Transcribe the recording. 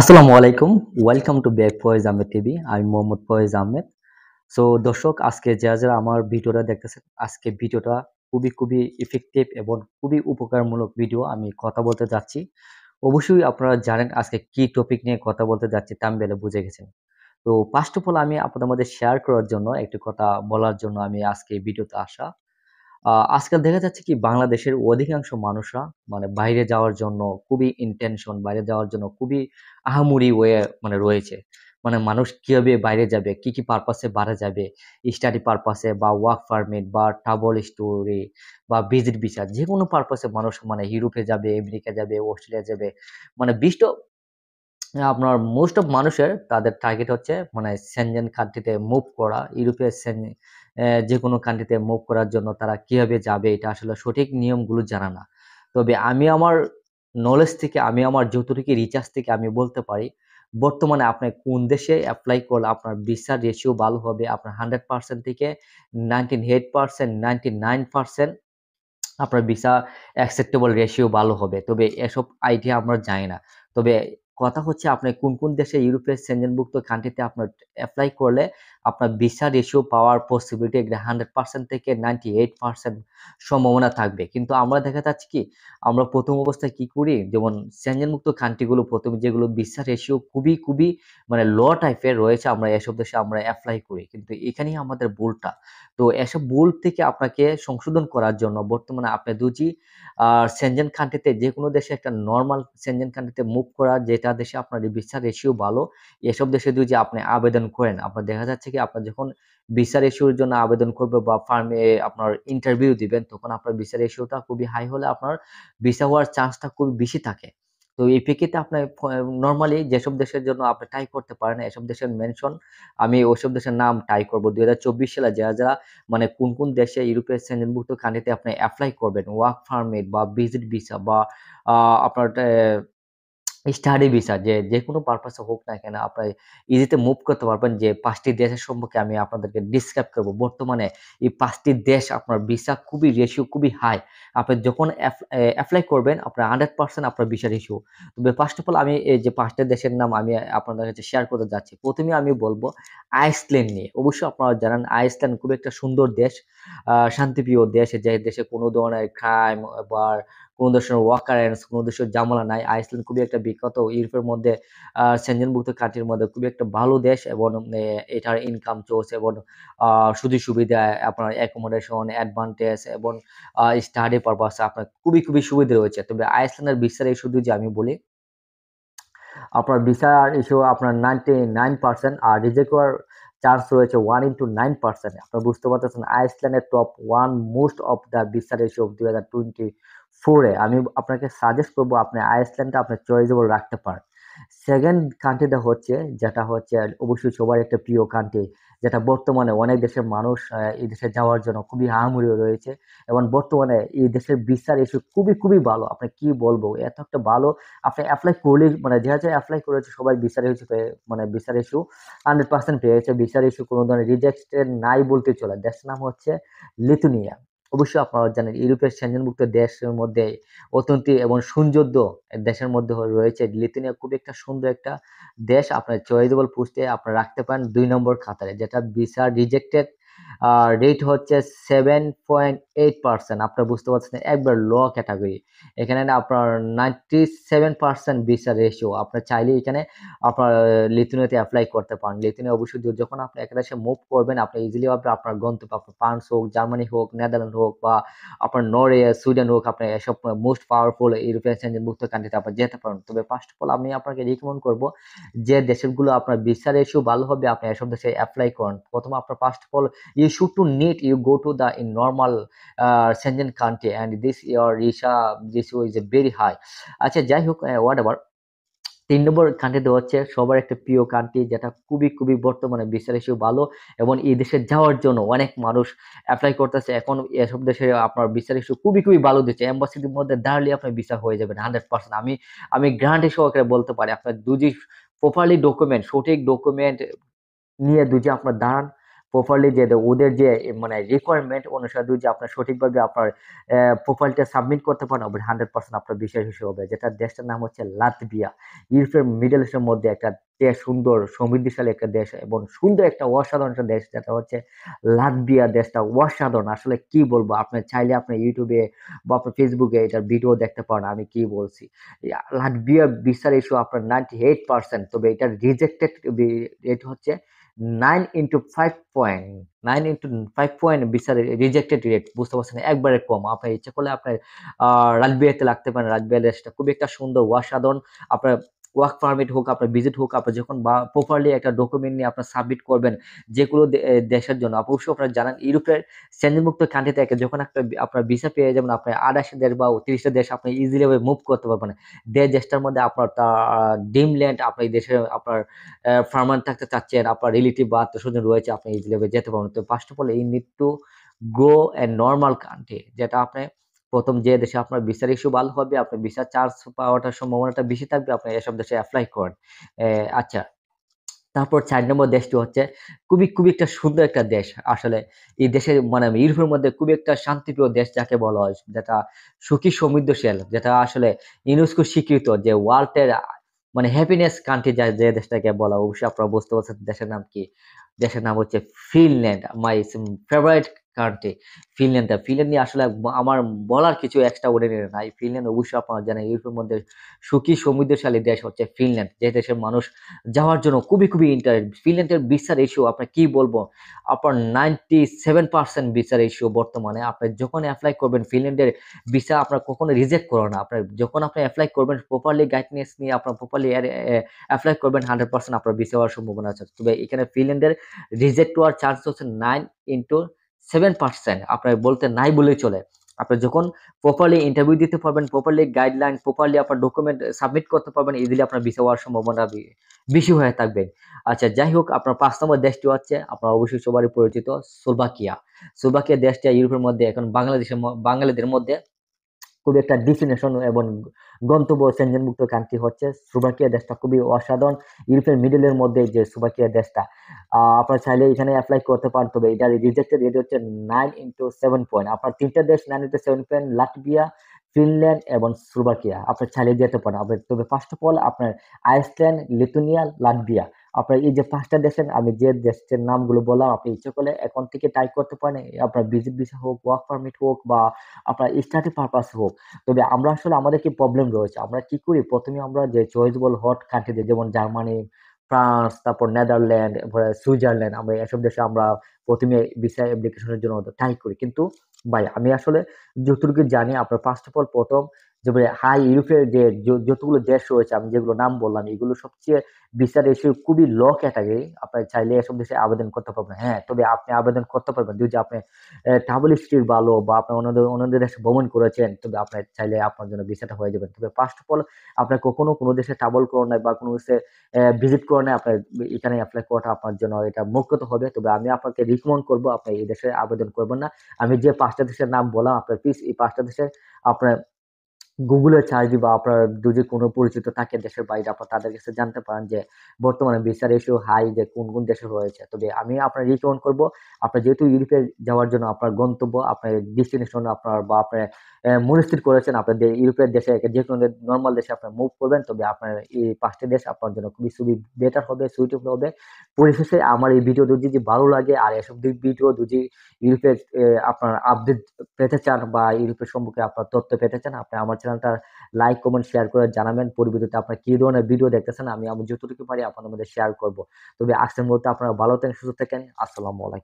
আসসালামু আলাইকুম welcome to back Faiz Ahmed TV আমি মোহাম্মদ ফয়েজ আহমেদ সো দর্শক আজকে যারা যারা আমার ভিডিওটা দেখতেছেন আজকে ভিডিওটা খুবই খুবই ইফেক্টিভ এবং খুবই উপকারমূলক ভিডিও আমি কথা বলতে যাচ্ছি অবশ্যই আপনারা জানেন আজকে কি টপিক নিয়ে কথা বলতে যাচ্ছি তামবেলে বুঝে গেছেন তো ফার্স্ট অফ অল আমি আপনাদের মধ্যে শেয়ার করার জন্য একটি কথা বলার জন্য আমি আজকে ভিডিওতে আসা আজকাল দেখা যাচ্ছে কি বাংলাদেশের অধিকাংশ মানুষরা মানে বাইরে যাওয়ার জন্য খুবই ইন্টেনশন বাইরে যাওয়ার জন্য খুবই আহামুরি ওয়ে মানে রয়েছে মানে মানুষ কীভাবে বাইরে যাবে কি কি পারপাসে বাইরে যাবে স্টাডি পারপাসে বা ওয়ার্ক পারমিট বা ট্রাভেল স্টোরি বা ভিজিট বিচার যে কোনো পারপাসে মানুষ মানে ইউরোপে যাবে আমেরিকা যাবে অস্ট্রেলিয়া যাবে মানে বিষ্ট আপনার মোস্ট অফ মানুষের তাদের টার্গেট হচ্ছে মানে সেনজেন কান্ট্রিতে মুভ করা ইউরোপের যে কোনো কান্ট্রিতে মুভ করার জন্য তারা কীভাবে যাবে এটা আসলে সঠিক নিয়মগুলো জানা না তবে আমি আমার নলেজ থেকে আমি আমার যতটুকু রিচার্জ থেকে আমি বলতে পারি বর্তমানে আপনি কোন দেশে অ্যাপ্লাই করলে আপনার ভিসা রেশিও ভালো হবে আপনার হান্ড্রেড পার্সেন্ট থেকে nineteen eight percent ninety nine percent আপনার ভিসা অ্যাকসেপ্টেবল রেশিও ভালো হবে তবে এসব আইডিয়া আমরা জানি না তবে কথা হচ্ছে আপনি কোন কোন দেশে ইউরোপের সেঞ্জনভুক্ত কান্ট্রিতে আপনার অ্যাপ্লাই করলে আপনার ভিসা রেশিও পাওয়ার পসিবিলিটি এখানে হান্ড্রেড পার্সেন্ট থেকে নাইনটি এইট পার্সেন্ট সম্ভাবনা থাকবে কিন্তু আমরা দেখা যাচ্ছি কি আমরা প্রথম অবস্থায় কি করি যেমন সেঞ্জনমুক্ত কান্ট্রিগুলো প্রথমে যেগুলো ভিসা রেশিও খুবই খুবই মানে ল টাইপের রয়েছে আমরা এসব দেশে আমরা অ্যাপ্লাই করি কিন্তু এখানেই আমাদের ভুলটা তো এসব ভুল থেকে আপনাকে সংশোধন করার জন্য বর্তমানে আপনি দুজি আর সেঞ্জেন কান্ট্রিতে যে কোনো দেশে একটা নর্মাল সেঞ্জেন কান্ট্রিতে মুভ করা যেটা দেশে আপনার ভিসা রেশিও ভালো এসব দেশে দুজি আপনি আবেদন করেন আপনার দেখা যাচ্ছে থেকে আপনার যখন বিচার ইস্যুর জন্য আবেদন করবে বা ফার্মে আপনার ইন্টারভিউ দিবেন তখন আপনার বিচার ইস্যুটা খুবই হাই হলে আপনার ভিসা হওয়ার চান্সটা খুব বেশি থাকে তো এই প্রেক্ষিতে আপনি নর্মালি যেসব দেশের জন্য আপনি টাই করতে পারেন এসব দেশের মেনশন আমি ওইসব দেশের নাম টাই করবো দুই সালে যারা যারা মানে কোন কোন দেশে ইউরোপের সেন্টভুক্ত কান্ট্রিতে আপনি অ্যাপ্লাই করবেন ওয়ার্ক ফার্মেট বা ভিজিট ভিসা বা আপনার স্টাডি ভিসা যে যে কোনো পারপাসে হোক না কেন আপনার ইজিতে মুভ করতে পারবেন যে পাঁচটি দেশের সম্পর্কে আমি আপনাদেরকে ডিসক্রাইব করব বর্তমানে এই পাঁচটি দেশ আপনার ভিসা খুবই রেশিও খুবই হাই আপনি যখন অ্যাপ্লাই করবেন আপনার হান্ড্রেড পার্সেন্ট আপনার ভিসা রেশিও তবে ফার্স্ট অফ অল আমি এই যে পাঁচটা দেশের নাম আমি আপনাদের কাছে শেয়ার করতে যাচ্ছি প্রথমে আমি বলবো আইসল্যান্ড নিয়ে অবশ্যই আপনারা জানান আইসল্যান্ড খুবই একটা সুন্দর দেশ শান্তিপ্রিয় দেশ যে দেশে কোনো ধরনের ক্রাইম বা কোনো দেশের ওয়াকারেন্স কোনো দেশের জামালা নাই আইসল্যান্ড খুবই একটা বিখ্যাত ইউরোপের মধ্যে সেঞ্জনভুক্ত কান্ট্রির মধ্যে খুবই একটা ভালো দেশ এবং এটার ইনকাম সোর্স এবং সুযোগ সুবিধা আপনার অ্যাকোমোডেশন অ্যাডভান্টেজ এবং স্টাডি পারপাসে আপনার খুবই খুবই সুবিধা রয়েছে তবে আইসল্যান্ডের বিস্তারে শুধু যে আমি বলি আপনার ভিসার ইস্যু আপনার নাইনটি নাইন পার্সেন্ট আর রিজেক্ট করার চান্স রয়েছে ওয়ান ইন্টু নাইন পার্সেন্ট আপনার বুঝতে পারতেছেন আইসল্যান্ডের top one most of the visa issue of দু হাজার টোয়েন্টি ফোরে আমি আপনাকে সাজেস্ট করবো আপনি আইসল্যান্ডটা আপনার চয়েসেবল রাখতে পারেন সেকেন্ড কান্ট্রিটা হচ্ছে যেটা হচ্ছে অবশ্যই সবার একটা প্রিয় কান্ট্রি যেটা বর্তমানে অনেক দেশের মানুষ এই দেশে যাওয়ার জন্য খুবই হামুড়িও রয়েছে এবং বর্তমানে এই দেশের বিচার ইস্যু খুবই খুবই ভালো আপনি কি বলবো এত একটা ভালো আপনি অ্যাপ্লাই করলে মানে যে হচ্ছে অ্যাপ্লাই করেছে সবাই বিচার ইস্যু মানে বিচার ইস্যু হান্ড্রেড পার্সেন্ট পেয়েছে বিচার ইস্যু কোনো ধরনের রিজেক্টেড নাই বলতে চলে দেশের নাম হচ্ছে লিথুনিয়া অবশ্যই আপনারা জানেন ইউরোপের সেঞ্জনভুক্ত দেশের মধ্যে অত্যন্ত এবং সৌন্দর্য দেশের মধ্যে রয়েছে লিথুনিয়া খুব একটা সুন্দর একটা দেশ আপনার চয়েজেবল পোস্টে আপনারা রাখতে পারেন দুই নম্বর খাতারে যেটা ভিসা রিজেক্টেড রেট হচ্ছে সেভেন পয়েন্ট এইট পার্সেন্ট আপনার বুঝতে পারছেন একবার ল ক্যাটাগরি এখানে আপনার ninety seven percent visa ratio আপনার চাইলে এখানে আপনার লিথুনিয়াতে অ্যাপ্লাই করতে পারেন লিথুনিয়া অবশ্যই যখন আপনি একটা দেশে মুভ করবেন আপনি ইজিলি আপনি আপনার গন্তব্য আপনার ফ্রান্স হোক জার্মানি হোক নেদারল্যান্ড হোক বা আপনার নরে সুইডেন হোক আপনি এসব মোস্ট পাওয়ারফুল ইউরোপিয়ান মুক্ত কান্ট্রিতে আপনার যেতে পারেন তবে ফার্স্ট অফ অল আমি আপনাকে রিকমেন্ড করব যে দেশেরগুলো আপনার ভিসা রেশিও ভালো হবে আপনি এসব দেশে অ্যাপ্লাই করেন প্রথমে আপনার first of all you should to need you go to the in normal uh, Shenzhen country and this your Risha this is a very high আচ্ছা যাই হোক uh, whatever তিন নম্বর কান্ট্রি দেওয়া হচ্ছে সবার একটা প্রিয় কান্ট্রি যেটা খুবই খুবই বর্তমানে বিচার হিসেবে ভালো এবং এই দেশে যাওয়ার জন্য অনেক মানুষ অ্যাপ্লাই করতেছে এখন এসব দেশে আপনার বিচার হিসেবে খুবই খুবই ভালো দিচ্ছে এম্বাসির মধ্যে দাঁড়ালে আপনার বিচার হয়ে যাবেন হান্ড্রেড পার্সেন্ট আমি আমি গ্রান্ট সহকারে বলতে পারি আপনার দুজি প্রপারলি ডকুমেন্ট সঠিক ডকুমেন্ট নিয়ে দুজি আপনার দাঁড়ান প্রপারলি যে ওদের যে মানে রিকোয়ারমেন্ট অনুসারে যদি আপনার সঠিকভাবে আপনার প্রোফাইলটা সাবমিট করতে পারেন হবে হান্ড্রেড পার্সেন্ট আপনার বিশ্বাস হিসেবে হবে যেটা দেশটার নাম হচ্ছে লাতবিয়া ইউরোপের মিডল ইস্টের মধ্যে একটা দেশ সুন্দর সমৃদ্ধিশালী একটা দেশ এবং সুন্দর একটা অসাধারণ একটা দেশ যেটা হচ্ছে লাতবিয়া দেশটা অসাধারণ আসলে কি বলবো আপনি চাইলে আপনি ইউটিউবে বা আপনার ফেসবুকে এটার ভিডিও দেখতে পারেন আমি কি বলছি লাতবিয়া বিশাল ইস্যু আপনার নাইনটি এইট পার্সেন্ট তবে এটার রিজেক্টেড রেট হচ্ছে nine into five point nine into five point বিচারে রিজেক্টেড রেট বুঝতে পারছেন একবারে কম আপনার ইচ্ছে করলে আপনার রাজবিহারতে লাগতে পারেন রাজবিহার রেসটা খুবই একটা সুন্দর অসাধারণ আপনার ওয়ার্ক পারমিট হোক আপনার ভিজিট হোক আপনার যখন বা প্রপারলি একটা ডকুমেন্ট নিয়ে আপনার সাবমিট করবেন যেগুলো দেশের জন্য অবশ্যই আপনারা জানান ইউরোপের শ্রেণীমুক্ত কান্ট্রি থেকে যখন একটা আপনার ভিসা পেয়ে যাবেন আপনার আঠাশটা দেশ বা তিরিশটা দেশ আপনি ইজিলিভাবে মুভ করতে পারবেন দেশ দেশটার মধ্যে আপনার ড্রিমল্যান্ড আপনার এই দেশে আপনার ফার্মার থাকতে চাচ্ছেন আপনার রিলেটিভ বা আত্মস্বজন রয়েছে আপনি ইজিলিভাবে যেতে পারবেন তো ফার্স্ট অফ অল এই need to grow and normal country যেটা আপনি প্রথম যে দেশে আপনার ভিসার ইস্যু ভালো হবে আপনার ভিসা চার্জ পাওয়াটার সম্ভাবনাটা বেশি থাকবে আপনি এসব দেশে অ্যাপ্লাই করেন আচ্ছা তারপর চার নম্বর দেশটি হচ্ছে খুবই খুবই একটা সুন্দর একটা দেশ আসলে এই দেশের মানে ইউরোপের মধ্যে খুবই একটা শান্তিপ্রিয় দেশ যাকে বলা হয় যেটা সুখী সমৃদ্ধশীল যেটা আসলে ইউনেস্কো স্বীকৃত যে ওয়ার্ল্ডের মানে হ্যাপিনেস কান্ট্রি যা যে দেশটাকে বলা অবশ্যই আপনারা বুঝতে পারছেন দেশের নাম কি দেশের নাম হচ্ছে ফিনল্যান্ড মাই ফেভারিট কান্ট্রি ফিনল্যান্ডটা ফিনল্যান্ড নিয়ে আসলে আমার বলার কিছু এক্সট্রা অর্ডিনারি নাই ফিনল্যান্ড অবশ্যই আপনারা জানেন ইউরোপের মধ্যে সুখী সমৃদ্ধশালী দেশ হচ্ছে ফিনল্যান্ড যে দেশের মানুষ যাওয়ার জন্য খুবই খুবই ইন্টারেস্ট ফিনল্যান্ডের বিচার ইস্যু আপনার কি বলবো আপনার নাইনটি সেভেন পার্সেন্ট বিচার ইস্যু বর্তমানে আপনি যখন অ্যাপ্লাই করবেন ফিনল্যান্ডের বিচার আপনার কখনো রিজেক্ট করো না আপনার যখন আপনি অ্যাপ্লাই করবেন প্রপারলি গাইডনেস নিয়ে আপনার প্রপারলি অ্যাপ্লাই করবেন হান্ড্রেড পার্সেন্ট আপনার বিচার হওয়ার সম্ভাবনা আছে তবে এখানে ফিনল্যান্ডের রিজেক্ট হওয়ার চান্স হচ্ছে নাইন ইন্টু সেভেন পার্সেন্ট আপনার বলতে নাই বলেই চলে আপনি যখন প্রপারলি ইন্টারভিউ দিতে পারবেন প্রপারলি গাইডলাইন প্রপারলি আপনার ডকুমেন্ট সাবমিট করতে পারবেন ইজিলি আপনার ভিসা হওয়ার সম্ভাবনা বেশি হয়ে থাকবে আচ্ছা যাই হোক আপনার পাঁচ নম্বর দেশটি হচ্ছে আপনার অবশ্যই সবারই পরিচিত সোলবাকিয়া সোলবাকিয়া দেশটি ইউরোপের মধ্যে এখন বাংলাদেশের বাঙালিদের মধ্যে খুবই একটা ডিসিনেশন এবং গন্তব্য সেঞ্জনমুক্ত কান্ট্রি হচ্ছে সুবাকিয়া দেশটা খুবই অসাধারণ ইউরোপের মিডিলের মধ্যে যে সুবাকিয়া দেশটা আপনার চাইলে এখানে অ্যাপ্লাই করতে পারেন তবে এটা রিজেক্টেড রেট হচ্ছে নাইন ইন্টু সেভেন পয়েন্ট আপনার তিনটা দেশ nine into seven point Latvia Finland এবং সুবাকিয়া আপনার চালিয়ে যেতে পারেন তবে ফার্স্ট অফ অল আপনার আইসল্যান্ড লিথুনিয়া লাটভিয়া আপনার এই যে পাঁচটা দেশের আমি যে দেশের নামগুলো বললাম আপনি ইচ্ছে করলে এখন থেকে টাইপ করতে পারেন আপনার ভিজিট ভিসা হোক ওয়ার্ক পারমিট হোক বা আপনার স্টাডি পারপাস হোক তবে আমরা আসলে আমাদের কি প্রবলেম রয়েছে আমরা কি করি প্রথমে আমরা যে চয়েসবল হট কান্ট্রিতে যেমন জার্মানি ফ্রান্স তারপর নেদারল্যান্ড সুইজারল্যান্ড আমরা এসব দেশে আমরা প্রথমে ভিসা অ্যাপ্লিকেশনের জন্য ট্রাই করি কিন্তু ভাই আমি আসলে যতটুকু জানি আপনার ফার্স্ট অফ অল প্রথম যেমন হাই ইউরোপের যে যতগুলো দেশ রয়েছে আমি যেগুলো নাম বললাম এগুলো সবচেয়ে বিচার এসে খুবই ল ক্যাটাগরি আপনি চাইলে এসব দেশে আবেদন করতে পারবেন হ্যাঁ তবে আপনি আবেদন করতে পারবেন যদি আপনি ট্রাভেল হিস্ট্রি ভালো বা আপনি অন্যদের অন্যদের দেশে ভ্রমণ করেছেন তবে আপনার চাইলে আপনার জন্য ভিসাটা হয়ে যাবেন তবে ফার্স্ট অফ অল আপনার কখনো কোনো দেশে ট্রাভেল করেন নাই বা কোনো দেশে ভিজিট করেন নাই আপনার এখানে অ্যাপ্লাই করাটা আপনার জন্য এটা মুক্ত হবে তবে আমি আপনাকে রিকমেন্ড করবো আপনি এই দেশে আবেদন করবেন না আমি যে পাঁচটা দেশের নাম বললাম আপনার পিস এই পাঁচটা দেশে আপনার গুগলে সার্চ দিবা আপনার যদি কোনো পরিচিত থাকে দেশের বাইরে আপনার তাদের কাছে জানতে পারেন যে বর্তমানে ভিসা ইস্যু হাই যে কোন কোন দেশে রয়েছে তবে আমি আপনার রিকমেন্ড করব আপনার যেহেতু ইউরোপে যাওয়ার জন্য আপনার গন্তব্য আপনার ডেস্টিনেশন আপনার বা আপনার মনস্থির করেছেন আপনাদের ইউরোপের দেশে যে কোনো নর্মাল দেশে আপনার মুভ করবেন তবে আপনার এই পাঁচটি দেশ আপনার জন্য খুবই খুবই বেটার হবে সুইটেবল হবে পরিশেষে আমার এই ভিডিও যদি ভালো লাগে আর এসব দুই ভিডিও যদি ইউরোপের আপনার আপডেট পেতে চান বা ইউরোপের সম্পর্কে আপনার তথ্য পেতে চান আপনি আমার চ্যানেলটা লাইক কমেন্ট শেয়ার করে জানাবেন পরিবর্তে আপনার কি ধরনের ভিডিও দেখতেছেন আমি আমি যতটুকু পারি আপনাদের মধ্যে শেয়ার করবো তবে আজকের মধ্যে আপনারা ভালো থাকেন সুস্থ থাকেন আসসালামু আলাইকুম